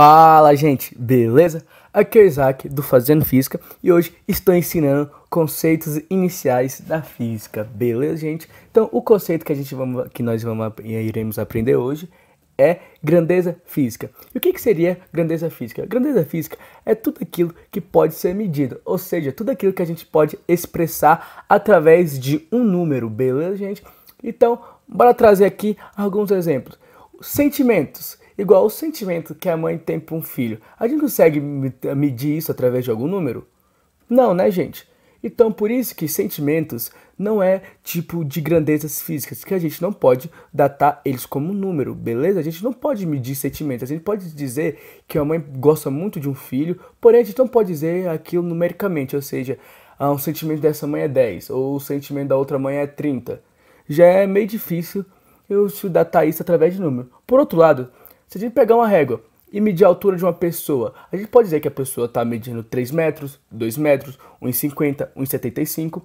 Fala gente, beleza? Aqui é o Isaac do Fazendo Física e hoje estou ensinando conceitos iniciais da física, beleza gente? Então o conceito que, a gente vamos, que nós vamos, iremos aprender hoje é grandeza física. E o que, que seria grandeza física? Grandeza física é tudo aquilo que pode ser medido, ou seja, tudo aquilo que a gente pode expressar através de um número, beleza gente? Então, bora trazer aqui alguns exemplos. Sentimentos igual o sentimento que a mãe tem para um filho. A gente consegue medir isso através de algum número? Não, né, gente? Então, por isso que sentimentos não é tipo de grandezas físicas, que a gente não pode datar eles como um número, beleza? A gente não pode medir sentimentos. A gente pode dizer que a mãe gosta muito de um filho, porém a gente não pode dizer aquilo numericamente, ou seja, ah, um sentimento dessa mãe é 10, ou o sentimento da outra mãe é 30. Já é meio difícil eu datar isso através de número. Por outro lado, se a gente pegar uma régua e medir a altura de uma pessoa, a gente pode dizer que a pessoa está medindo 3 metros, 2 metros, 1,50, 1,75.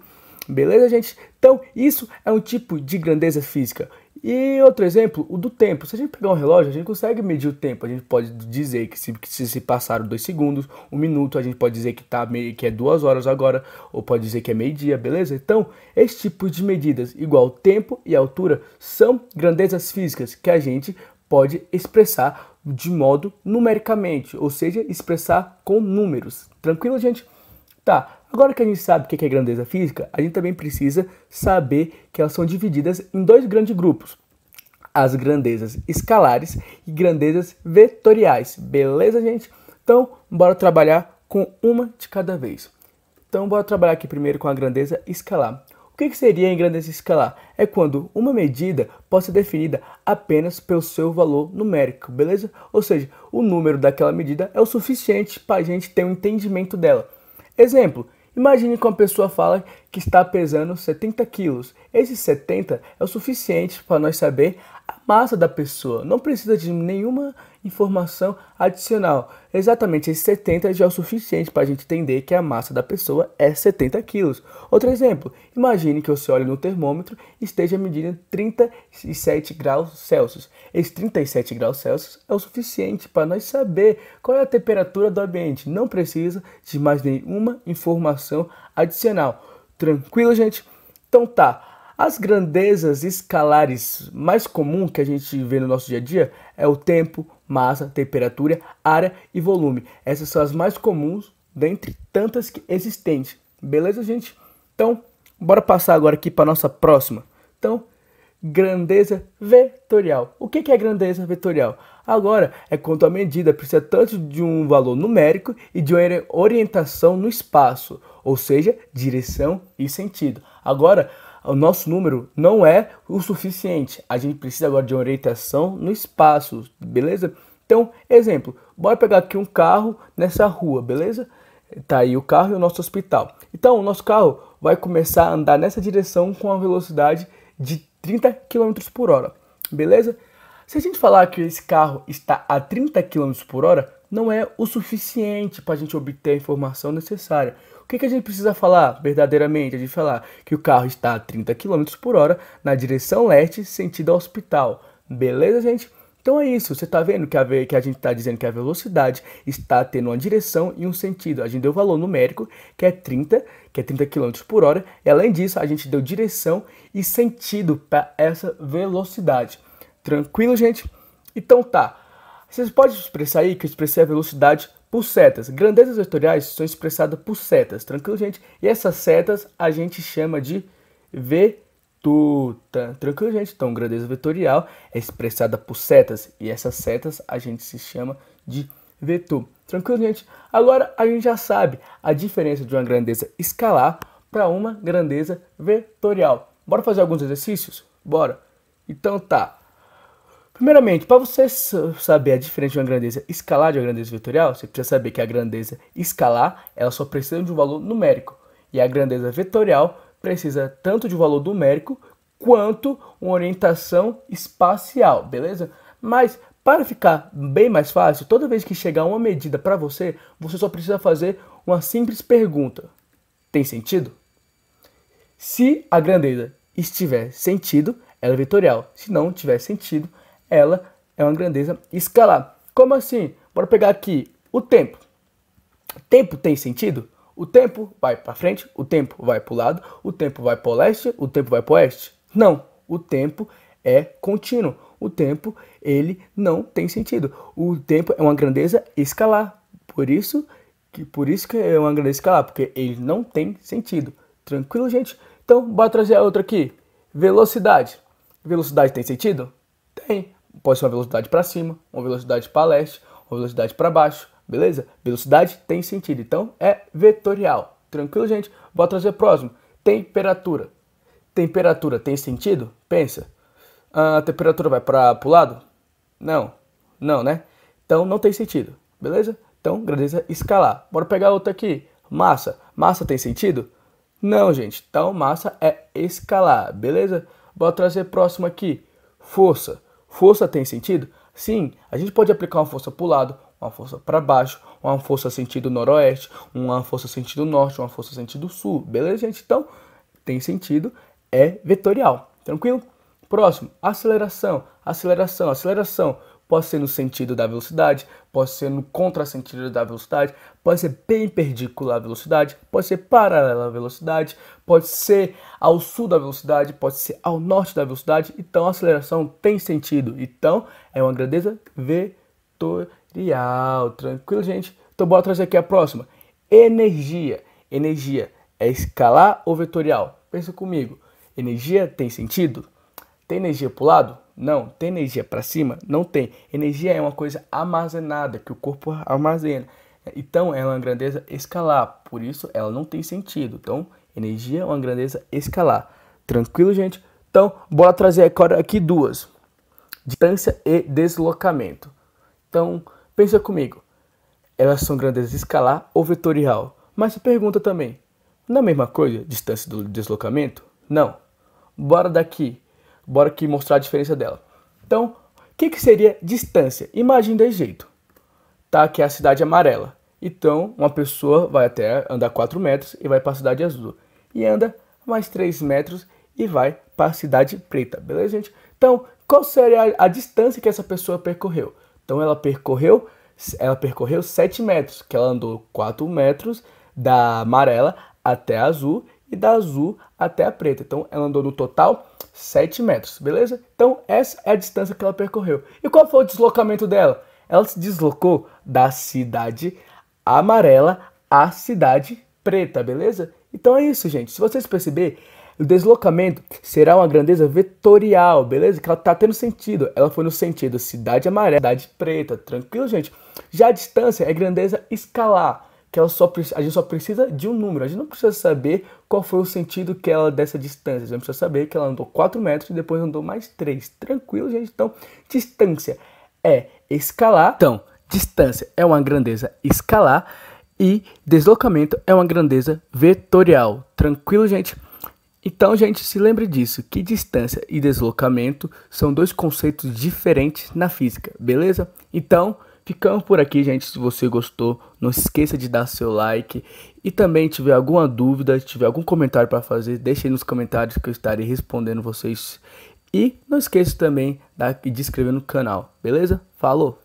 Beleza, gente? Então, isso é um tipo de grandeza física. E outro exemplo, o do tempo. Se a gente pegar um relógio, a gente consegue medir o tempo. A gente pode dizer que se, que se passaram dois segundos, um minuto, a gente pode dizer que, tá meio, que é duas horas agora, ou pode dizer que é meio-dia, beleza? Então, esse tipo de medidas, igual tempo e altura, são grandezas físicas que a gente pode expressar de modo numericamente, ou seja, expressar com números. Tranquilo, gente? Tá, agora que a gente sabe o que é grandeza física, a gente também precisa saber que elas são divididas em dois grandes grupos. As grandezas escalares e grandezas vetoriais. Beleza, gente? Então, bora trabalhar com uma de cada vez. Então, bora trabalhar aqui primeiro com a grandeza escalar que, que seria em grandeza escalar? É quando uma medida pode ser definida apenas pelo seu valor numérico, beleza? Ou seja, o número daquela medida é o suficiente para a gente ter um entendimento dela. Exemplo, imagine que uma pessoa fala que está pesando 70 quilos. Esse 70 é o suficiente para nós saber a massa da pessoa. Não precisa de nenhuma informação adicional. Exatamente, esses 70 já é o suficiente para a gente entender que a massa da pessoa é 70 quilos. Outro exemplo, imagine que você olhe no termômetro e esteja medindo 37 graus Celsius. Esse 37 graus Celsius é o suficiente para nós saber qual é a temperatura do ambiente. Não precisa de mais nenhuma informação adicional. Tranquilo, gente? Então tá. As grandezas escalares mais comum que a gente vê no nosso dia a dia é o tempo, massa, temperatura, área e volume. Essas são as mais comuns dentre tantas que existentes. Beleza, gente? Então, bora passar agora aqui para nossa próxima. Então, grandeza vetorial. O que é grandeza vetorial? Agora é quanto a medida precisa tanto de um valor numérico e de uma orientação no espaço, ou seja, direção e sentido. Agora, o nosso número não é o suficiente. A gente precisa agora de orientação no espaço, beleza? Então, exemplo, bora pegar aqui um carro nessa rua, beleza? Tá aí o carro e o nosso hospital. Então, o nosso carro vai começar a andar nessa direção com a velocidade de 30 km por hora, beleza? Se a gente falar que esse carro está a 30 km por hora, não é o suficiente para a gente obter a informação necessária. O que, que a gente precisa falar verdadeiramente? A gente falar que o carro está a 30 km por hora na direção leste, sentido ao hospital. Beleza, gente? Então é isso, você está vendo que a, que a gente está dizendo que a velocidade está tendo uma direção e um sentido. A gente deu valor numérico, que é 30, que é 30 km por hora, e além disso, a gente deu direção e sentido para essa velocidade. Tranquilo, gente? Então tá. Vocês podem expressar aí que eu expressei a velocidade por setas. Grandezas vetoriais são expressadas por setas, tranquilo, gente? E essas setas a gente chama de vetuta, Tranquilo, gente? Então, grandeza vetorial é expressada por setas e essas setas a gente se chama de vetor. Tranquilo, gente? Agora a gente já sabe a diferença de uma grandeza escalar para uma grandeza vetorial. Bora fazer alguns exercícios? Bora. Então tá. Primeiramente, para você saber a diferença de uma grandeza escalar de uma grandeza vetorial, você precisa saber que a grandeza escalar ela só precisa de um valor numérico e a grandeza vetorial precisa tanto de um valor numérico quanto uma orientação espacial, beleza? Mas para ficar bem mais fácil, toda vez que chegar uma medida para você, você só precisa fazer uma simples pergunta: tem sentido? Se a grandeza estiver sentido, ela é vetorial. Se não tiver sentido, ela é uma grandeza escalar. Como assim? Bora pegar aqui o tempo. Tempo tem sentido? O tempo vai para frente, o tempo vai para o lado, o tempo vai para o leste, o tempo vai para o oeste. Não, o tempo é contínuo. O tempo, ele não tem sentido. O tempo é uma grandeza escalar. Por isso que por isso que é uma grandeza escalar, porque ele não tem sentido. Tranquilo, gente? Então, bora trazer a outra aqui. Velocidade. Velocidade tem sentido? Tem pode ser uma velocidade para cima, uma velocidade para leste, uma velocidade para baixo, beleza? Velocidade tem sentido, então é vetorial. Tranquilo, gente? Vou trazer próximo. Temperatura. Temperatura tem sentido? Pensa. A temperatura vai para o lado? Não. Não, né? Então não tem sentido, beleza? Então, grandeza escalar. Bora pegar outra aqui. Massa. Massa tem sentido? Não, gente. Então, massa é escalar, beleza? Bora trazer próximo aqui. Força. Força tem sentido? Sim, a gente pode aplicar uma força para o lado, uma força para baixo, uma força sentido noroeste, uma força sentido norte, uma força sentido sul. Beleza, gente? Então, tem sentido, é vetorial. Tranquilo? Próximo, aceleração, aceleração, aceleração. Pode ser no sentido da velocidade, pode ser no contrassentido da velocidade, pode ser perpendicular à velocidade, pode ser paralela à velocidade, pode ser ao sul da velocidade, pode ser ao norte da velocidade. Então a aceleração tem sentido. Então é uma grandeza vetorial. Tranquilo, gente? Então bora trazer aqui a próxima. Energia. Energia é escalar ou vetorial? Pensa comigo. Energia tem sentido? Tem energia para o lado? Não, tem energia para cima? Não tem. Energia é uma coisa armazenada que o corpo armazena. Então ela é uma grandeza escalar, por isso ela não tem sentido. Então, energia é uma grandeza escalar. Tranquilo, gente? Então, bora trazer agora aqui duas: distância e deslocamento. Então, pensa comigo. Elas são grandezas escalar ou vetorial? Mas se pergunta também: não é a mesma coisa distância do deslocamento? Não. Bora daqui Bora aqui mostrar a diferença dela. Então, o que, que seria distância? Imagem de jeito, tá? Que é a cidade amarela. Então, uma pessoa vai até andar 4 metros e vai para a cidade azul. E anda mais 3 metros e vai para a cidade preta, beleza, gente? Então, qual seria a, a distância que essa pessoa percorreu? Então, ela percorreu ela percorreu 7 metros, que ela andou 4 metros da amarela até a azul e da azul até a preta. Então ela andou no total 7 metros, beleza? Então essa é a distância que ela percorreu. E qual foi o deslocamento dela? Ela se deslocou da cidade amarela à cidade preta, beleza? Então é isso, gente. Se vocês perceberem, o deslocamento será uma grandeza vetorial, beleza? Que ela tá tendo sentido. Ela foi no sentido cidade amarela, cidade preta, tranquilo, gente? Já a distância é grandeza escalar que ela só, a gente só precisa de um número. A gente não precisa saber qual foi o sentido que ela dessa distância. A gente precisa saber que ela andou 4 metros e depois andou mais 3. Tranquilo, gente. Então, distância é escalar. Então, distância é uma grandeza escalar e deslocamento é uma grandeza vetorial. Tranquilo, gente? Então, gente, se lembre disso, que distância e deslocamento são dois conceitos diferentes na física, beleza? Então, Ficamos por aqui, gente. Se você gostou, não esqueça de dar seu like. E também tiver alguma dúvida, tiver algum comentário para fazer, deixe aí nos comentários que eu estarei respondendo vocês. E não esqueça também de se inscrever no canal, beleza? Falou!